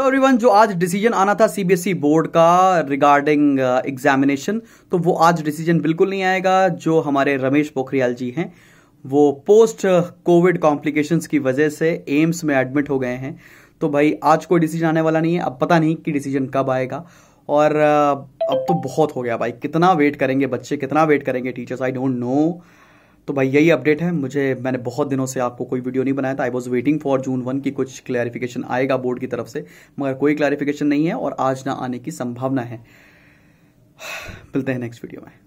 everyone जो आज decision आना था सीबीएसई बोर्ड e का रिगार्डिंग एग्जामिनेशन uh, तो वो आज डिसीजन बिल्कुल नहीं आएगा जो हमारे रमेश पोखरियाल जी हैं वो पोस्ट कोविड कॉम्प्लिकेशंस की वजह से एम्स में एडमिट हो गए हैं तो भाई आज कोई डिसीजन आने वाला नहीं है अब पता नहीं कि डिसीजन कब आएगा और uh, अब तो बहुत हो गया भाई कितना वेट करेंगे बच्चे कितना वेट करेंगे टीचर्स आई डोंट नो तो भाई यही अपडेट है मुझे मैंने बहुत दिनों से आपको कोई वीडियो नहीं बनाया था I was waiting for June one की कुछ क्लैरिफिकेशन आएगा बोर्ड की तरफ से मगर कोई क्लैरिफिकेशन नहीं है और आज ना आने की संभावना है मिलते हैं नेक्स्ट वीडियो में